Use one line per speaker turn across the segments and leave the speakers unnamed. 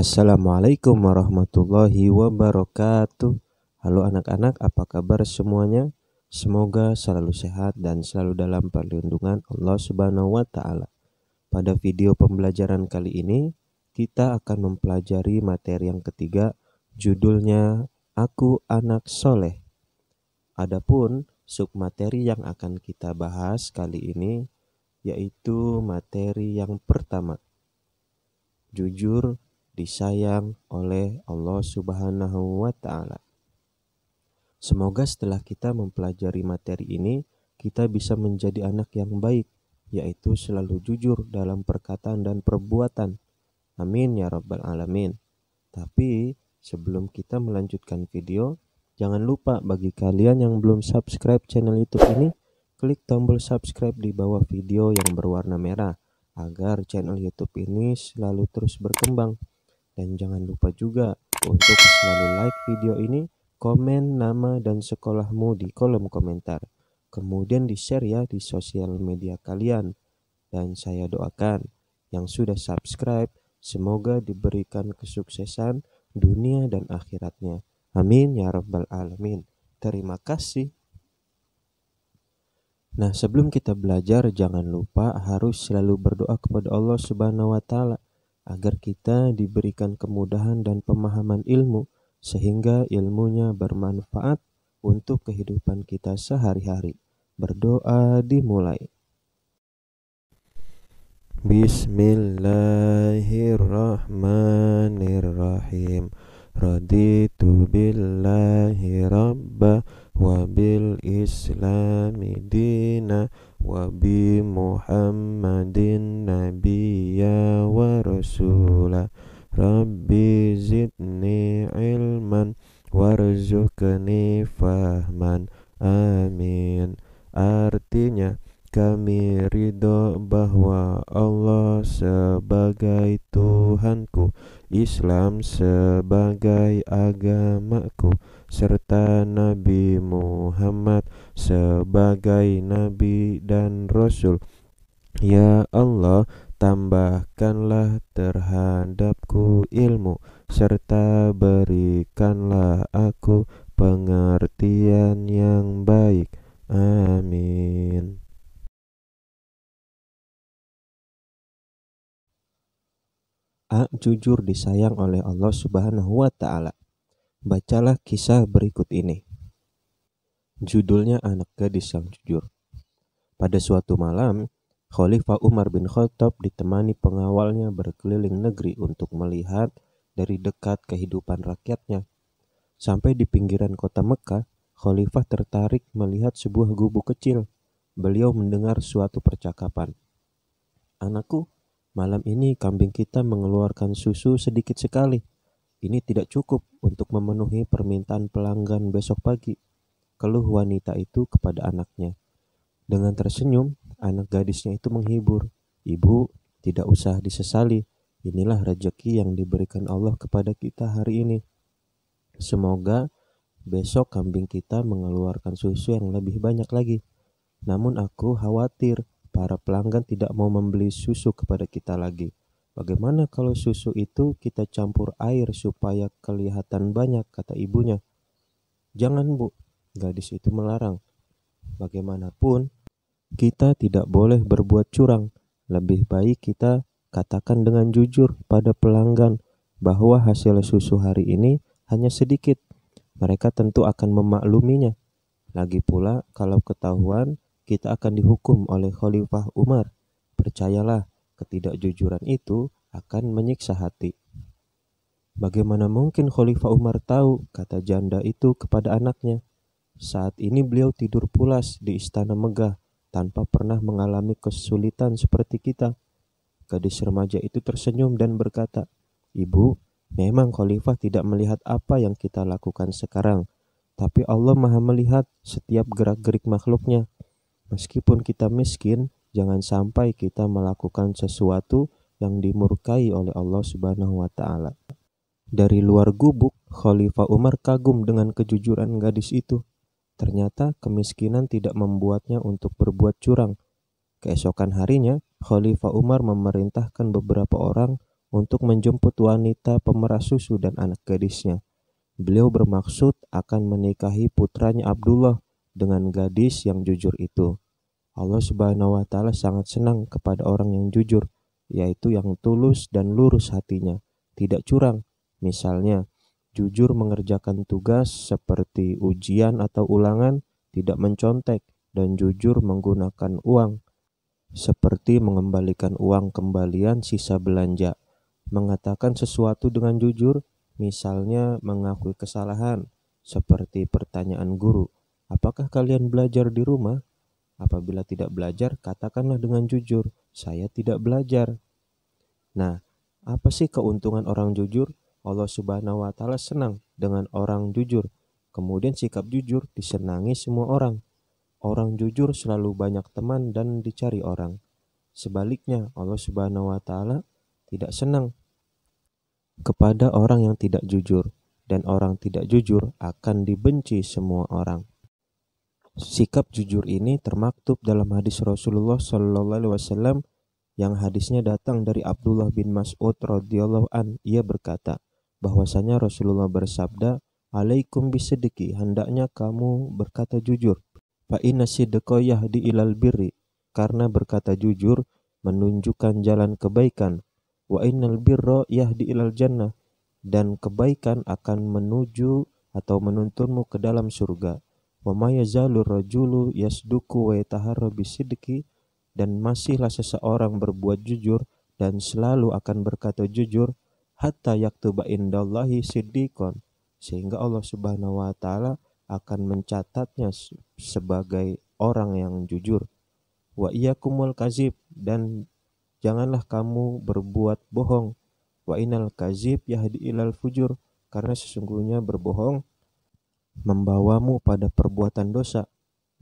Assalamualaikum warahmatullahi wabarakatuh. Halo anak-anak, apa kabar semuanya? Semoga selalu sehat dan selalu dalam perlindungan Allah Subhanahu wa taala. Pada video pembelajaran kali ini, kita akan mempelajari materi yang ketiga, judulnya Aku Anak Soleh. Adapun sub materi yang akan kita bahas kali ini yaitu materi yang pertama. Jujur disayang oleh Allah Subhanahu wa taala. Semoga setelah kita mempelajari materi ini, kita bisa menjadi anak yang baik, yaitu selalu jujur dalam perkataan dan perbuatan. Amin ya Rabbal 'Alamin. Tapi sebelum kita melanjutkan video, jangan lupa bagi kalian yang belum subscribe channel YouTube ini, klik tombol subscribe di bawah video yang berwarna merah agar channel YouTube ini selalu terus berkembang dan jangan lupa juga untuk selalu like video ini, komen nama dan sekolahmu di kolom komentar. Kemudian di-share ya di sosial media kalian. Dan saya doakan yang sudah subscribe semoga diberikan kesuksesan dunia dan akhiratnya. Amin ya rabbal alamin. Terima kasih. Nah, sebelum kita belajar jangan lupa harus selalu berdoa kepada Allah Subhanahu wa taala agar kita diberikan kemudahan dan pemahaman ilmu sehingga ilmunya bermanfaat untuk kehidupan kita sehari-hari. Berdoa dimulai. Bismillahirrahmanirrahim. ilman warzuqni fahman amin artinya kami ridho bahwa Allah sebagai Tuhanku Islam sebagai agamaku serta Nabi Muhammad sebagai Nabi dan Rasul Ya Allah tambahkanlah terhadapku ilmu serta berikanlah aku pengertian yang baik. Amin. A. Jujur disayang oleh Allah Subhanahu wa Ta'ala. Bacalah kisah berikut ini. Judulnya Anak Gadis yang Jujur. Pada suatu malam, Khalifah Umar bin Khattab ditemani pengawalnya berkeliling negeri untuk melihat dari dekat kehidupan rakyatnya. Sampai di pinggiran kota Mekah, Khalifah tertarik melihat sebuah gubuk kecil. Beliau mendengar suatu percakapan. Anakku, malam ini kambing kita mengeluarkan susu sedikit sekali. Ini tidak cukup untuk memenuhi permintaan pelanggan besok pagi. Keluh wanita itu kepada anaknya. Dengan tersenyum, anak gadisnya itu menghibur. Ibu, tidak usah disesali. Inilah rejeki yang diberikan Allah kepada kita hari ini. Semoga besok kambing kita mengeluarkan susu yang lebih banyak lagi. Namun aku khawatir para pelanggan tidak mau membeli susu kepada kita lagi. Bagaimana kalau susu itu kita campur air supaya kelihatan banyak, kata ibunya. Jangan bu, gadis itu melarang. Bagaimanapun, kita tidak boleh berbuat curang. Lebih baik kita Katakan dengan jujur pada pelanggan bahwa hasil susu hari ini hanya sedikit. Mereka tentu akan memakluminya. Lagi pula, kalau ketahuan, kita akan dihukum oleh Khalifah Umar. Percayalah, ketidakjujuran itu akan menyiksa hati. Bagaimana mungkin Khalifah Umar tahu, kata janda itu kepada anaknya. Saat ini beliau tidur pulas di istana megah tanpa pernah mengalami kesulitan seperti kita. Gadis remaja itu tersenyum dan berkata, Ibu, memang khalifah tidak melihat apa yang kita lakukan sekarang, tapi Allah maha melihat setiap gerak-gerik makhluknya. Meskipun kita miskin, jangan sampai kita melakukan sesuatu yang dimurkai oleh Allah Subhanahu wa taala. Dari luar gubuk, Khalifah Umar kagum dengan kejujuran gadis itu. Ternyata kemiskinan tidak membuatnya untuk berbuat curang. Keesokan harinya, Khalifah Umar memerintahkan beberapa orang untuk menjemput wanita pemeras susu dan anak gadisnya. Beliau bermaksud akan menikahi putranya Abdullah dengan gadis yang jujur itu. Allah Subhanahu wa taala sangat senang kepada orang yang jujur, yaitu yang tulus dan lurus hatinya, tidak curang. Misalnya, jujur mengerjakan tugas seperti ujian atau ulangan, tidak mencontek dan jujur menggunakan uang seperti mengembalikan uang kembalian sisa belanja, mengatakan sesuatu dengan jujur, misalnya mengakui kesalahan, seperti pertanyaan guru, "Apakah kalian belajar di rumah?" Apabila tidak belajar, katakanlah dengan jujur, "Saya tidak belajar." Nah, apa sih keuntungan orang jujur? Allah Subhanahu wa taala senang dengan orang jujur. Kemudian sikap jujur disenangi semua orang. Orang jujur selalu banyak teman dan dicari orang. Sebaliknya, Allah Subhanahu wa taala tidak senang kepada orang yang tidak jujur dan orang tidak jujur akan dibenci semua orang. Sikap jujur ini termaktub dalam hadis Rasulullah Shallallahu alaihi wasallam yang hadisnya datang dari Abdullah bin Mas'ud radhiyallahu an. Ia berkata bahwasanya Rasulullah bersabda, "Alaikum bisediki, hendaknya kamu berkata jujur." Fa inna sidqa yahdi ilal birri karena berkata jujur menunjukkan jalan kebaikan. Wa innal birra yahdi ilal jannah dan kebaikan akan menuju atau menuntunmu ke dalam surga. Wa mayazalu rajulu yasduku wa yataharru bisidqi dan masihlah seseorang berbuat jujur dan selalu akan berkata jujur hatta yaktuba indallahi siddiqon sehingga Allah Subhanahu wa taala akan mencatatnya sebagai orang yang jujur. Wa kumul kazib dan janganlah kamu berbuat bohong. Wa inal kazib yahdi ilal fujur karena sesungguhnya berbohong membawamu pada perbuatan dosa.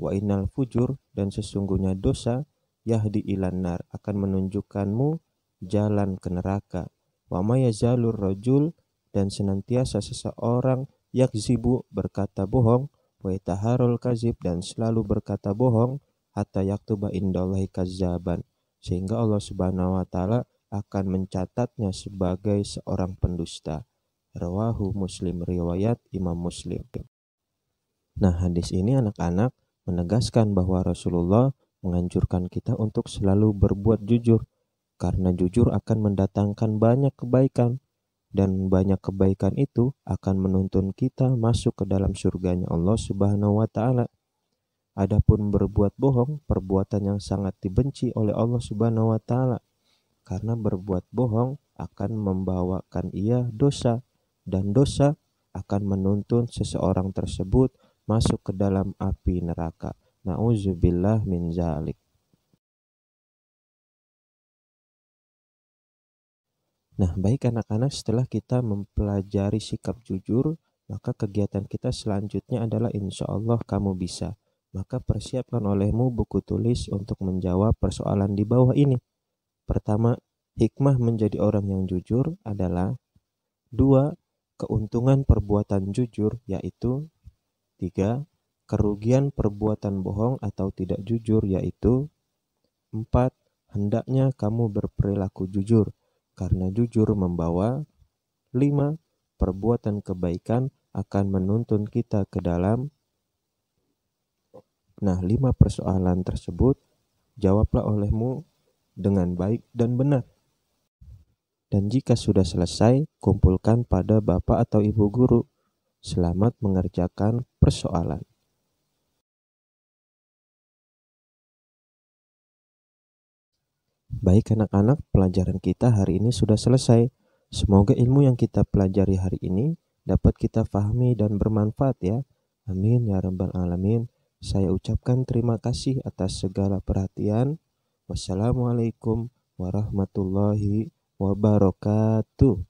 Wa inal fujur dan sesungguhnya dosa yahdi ilan nar akan menunjukkanmu jalan ke neraka. Wa mayazalur rajul dan senantiasa seseorang yakzibu berkata bohong, wa kazib dan selalu berkata bohong hatta yaktuba indallahi kazzaban sehingga Allah Subhanahu wa taala akan mencatatnya sebagai seorang pendusta. Rawahu Muslim riwayat Imam Muslim. Nah, hadis ini anak-anak menegaskan bahwa Rasulullah menganjurkan kita untuk selalu berbuat jujur karena jujur akan mendatangkan banyak kebaikan dan banyak kebaikan itu akan menuntun kita masuk ke dalam surganya Allah Subhanahu wa taala. Adapun berbuat bohong, perbuatan yang sangat dibenci oleh Allah Subhanahu wa taala. Karena berbuat bohong akan membawakan ia dosa dan dosa akan menuntun seseorang tersebut masuk ke dalam api neraka. Nauzubillah min zalik. Nah, baik anak-anak, setelah kita mempelajari sikap jujur, maka kegiatan kita selanjutnya adalah insya Allah kamu bisa. Maka persiapkan olehmu buku tulis untuk menjawab persoalan di bawah ini. Pertama, hikmah menjadi orang yang jujur adalah dua Keuntungan perbuatan jujur yaitu tiga Kerugian perbuatan bohong atau tidak jujur yaitu empat Hendaknya kamu berperilaku jujur karena jujur membawa lima perbuatan kebaikan akan menuntun kita ke dalam Nah, lima persoalan tersebut jawablah olehmu dengan baik dan benar. Dan jika sudah selesai, kumpulkan pada bapak atau ibu guru. Selamat mengerjakan persoalan. Baik anak-anak, pelajaran kita hari ini sudah selesai. Semoga ilmu yang kita pelajari hari ini dapat kita fahami dan bermanfaat ya. Amin ya rabbal alamin. Saya ucapkan terima kasih atas segala perhatian. Wassalamualaikum warahmatullahi wabarakatuh.